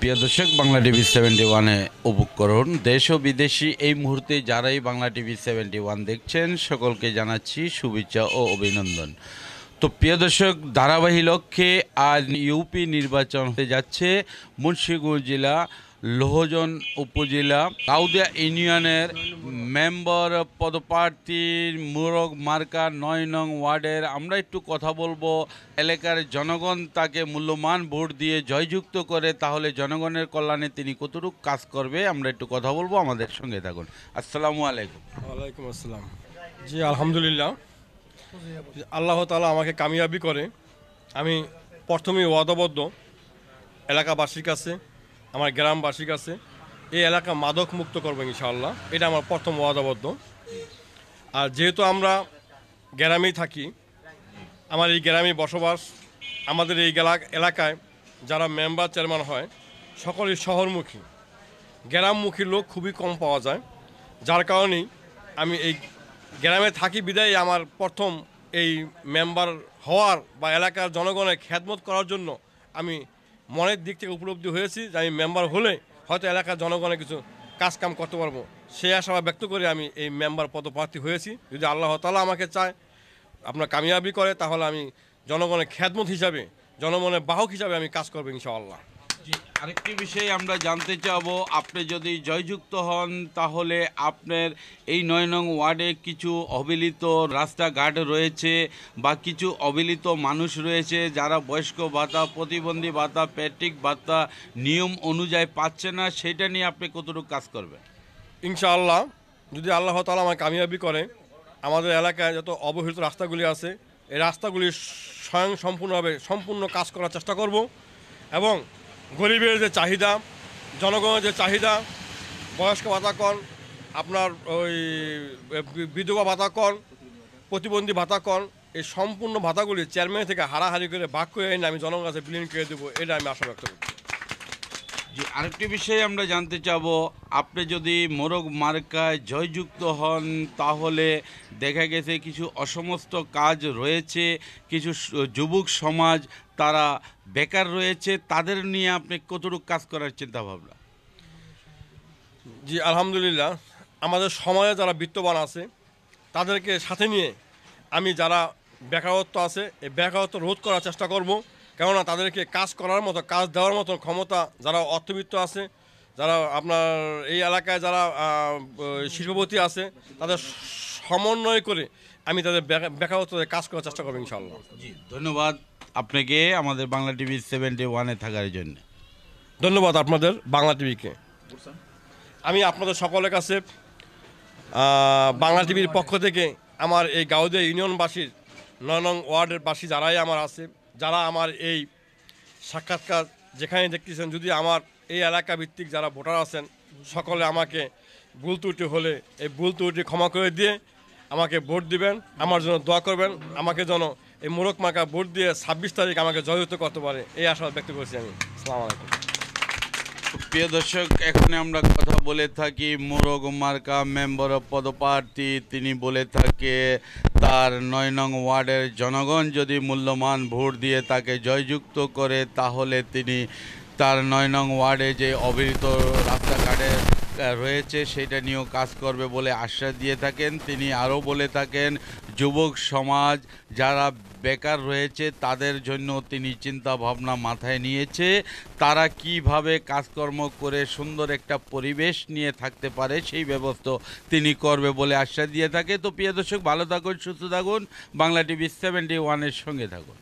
প্রিয় দর্শক Bangla TV seventy ওয়ানে উপকরণ দেশ ও বিদেশি এই মুহূর্তে যারাই বাংলা টিভি সেভেন্টি ওয়ান দেখছেন সকলকে জানাচ্ছি শুভেচ্ছা ও অভিনন্দন তো প্রিয় দর্শক ধারাবাহী লক্ষ্যে আজ ইউপি নির্বাচন হতে যাচ্ছে মুন্সিগঞ্জ জেলা লোহজন উপজেলা কাউদিয়া ইউনিয়নের মেম্বার পদপ্রার্থীর মুরগ মার্কা নয় নং ওয়ার্ডের আমরা একটু কথা বলবো এলাকার জনগণ তাকে মূল্যমান ভোট দিয়ে জয়যুক্ত করে তাহলে জনগণের কল্যাণে তিনি কতটুকু কাজ করবে আমরা একটু কথা বলবো আমাদের সঙ্গে থাকুন আসসালামু আলাইকুম ওয়ালাইকুম আসসালাম জি আলহামদুলিল্লাহ আল্লাহ তালা আমাকে কামিয়াবি করে আমি প্রথমেই ওয়াদাবদ্ধ এলাকাবাসীর কাছে আমার গ্রামবাসীর কাছে এই এলাকা মাদক মুক্ত করবো ইনশাআল্লাহ এটা আমার প্রথম ওয়াদাবদ্ধ আর যেহেতু আমরা গ্রামেই থাকি আমার এই গ্রামে বসবাস আমাদের এই এলাকায় যারা মেম্বার চেয়ারম্যান হয় সকলেই শহরমুখী গ্রামমুখী লোক খুবই কম পাওয়া যায় যার কারণেই আমি এই গ্রামে থাকি বিদায় আমার প্রথম এই মেম্বার হওয়ার বা এলাকার জনগণের খ্যাতমত করার জন্য আমি মনের দিক থেকে উপলব্ধি হয়েছি যে আমি মেম্বার হলে হয়তো এলাকার জনগণে কিছু কাজ কাম করতে পারবো সেই আশা ব্যক্ত করে আমি এই মেম্বার পদপ্রার্থী হয়েছি যদি আল্লাহ তালা আমাকে চায় আপনার কামিয়াবি করে তাহলে আমি জনগণের খ্যাতমত হিসাবে জনগণের বাহক হিসাবে আমি কাজ করবো ইনশাআল্লাহ আরেকটি বিষয় আমরা জানতে চাব আপনি যদি জয়যুক্ত হন তাহলে আপনার এই নয় নং ওয়ার্ডে কিছু অবিলিত রাস্তাঘাট রয়েছে বা কিছু অবিলিত মানুষ রয়েছে যারা বয়স্ক ভাতা প্রতিবন্ধী ভাতা প্যাট্রিক ভাতা নিয়ম অনুযায়ী পাচ্ছে না সেটা নিয়ে আপনি কতটুকু কাজ করবেন ইনশাআল্লাহ যদি আল্লাহ তালা আমার কামিয়াবি করে আমাদের এলাকায় যত অবহেলিত রাস্তাগুলি আছে এই রাস্তাগুলি স্বয়ং সম্পূর্ণভাবে সম্পূর্ণ কাজ করার চেষ্টা করব এবং গরিবের যে চাহিদা জনগণের যে চাহিদা বয়স্ক ভাতাকন আপনার ওই বিধবা ভাতাকন প্রতিবন্ধী ভাতাকন এই সম্পূর্ণ ভাতাগুলি চেয়ারম্যান থেকে হারাহারি করে বাক্য করে এনে আমি জনগণের কাছে বিলীন করে দেবো এটা আমি আশা ব্যক্ত করছি যে আরেকটি বিষয়ে আমরা জানতে চাব আপনি যদি মোরগ মার্কায় জয়যুক্ত হন তাহলে দেখা গেছে কিছু অসমস্ত কাজ রয়েছে কিছু যুবক সমাজ তারা বেকার রয়েছে তাদের নিয়ে আপনি কতটুকু কাজ করার চিন্তা ভাবনা জি আলহামদুলিল্লাহ আমাদের সমাজে যারা বিত্তবান আছে তাদেরকে সাথে নিয়ে আমি যারা বেকারত্ব আছে এই বেকারত্ব রোধ করার চেষ্টা করব কেননা তাদেরকে কাজ করার মতো কাজ দেওয়ার মতো ক্ষমতা যারা অর্থবিত্ত আছে যারা আপনার এই এলাকায় যারা শিল্পপতি আছে তাদের সমন্বয় করে আমি তাদের বেকারত্বদের কাজ করার চেষ্টা করবো ইনশাল্লাহ ধন্যবাদ আপনাকে আমাদের বাংলা টিভি সেভেন্টি ওয়ানে থাকার জন্য ধন্যবাদ আপনাদের বাংলা টিভিকে আমি আপনাদের সকলের কাছে বাংলা টিভির পক্ষ থেকে আমার এই গাউদিয়া ইউনিয়নবাসীর নয় নং ওয়ার্ডের বাসী যারাই আমার আছে যারা আমার এই সাক্ষাৎকার যেখানে দেখতেছেন যদি আমার এই এলাকা ভিত্তিক যারা ভোটার আছেন সকলে আমাকে ভুল ত্রুটি হলে এই ভুল ত্রুটি ক্ষমা করে দিয়ে আমাকে ভোট দিবেন আমার জন্য দোয়া করবেন আমাকে যেন এই মোরক মাকা ভোট দিয়ে ছাব্বিশ তারিখ আমাকে জয়যুক্ত করতে পারে এই আশা ব্যক্ত করছি আমি আসসালামু আলাইকুম প্রিয় দর্শক এখানে আমরা কথা বলে থাকি মোরগ মার্কা মেম্বার পদপ্রার্থী তিনি বলে থাকে তার নয় নং ওয়ার্ডের জনগণ যদি মূল্যমান ভোট দিয়ে তাকে জয়যুক্ত করে তাহলে তিনি তার নয় নং ওয়ার্ডে যে অবহিত রাস্তাঘাটের রয়েছে সেটা নিয়েও কাজ করবে বলে আশ্বাস দিয়ে থাকেন তিনি আরও বলে থাকেন যুবক সমাজ যারা বেকার রয়েছে তাদের জন্য তিনি চিন্তা ভাবনা মাথায় নিয়েছে তারা কিভাবে কাজকর্ম করে সুন্দর একটা পরিবেশ নিয়ে থাকতে পারে সেই ব্যবস্থা তিনি করবে বলে আশ্বাস দিয়ে থাকে তো প্রিয় দর্শক ভালো থাকুন সুস্থ থাকুন বাংলা টিভি সেভেন্টি ওয়ানের সঙ্গে থাকুন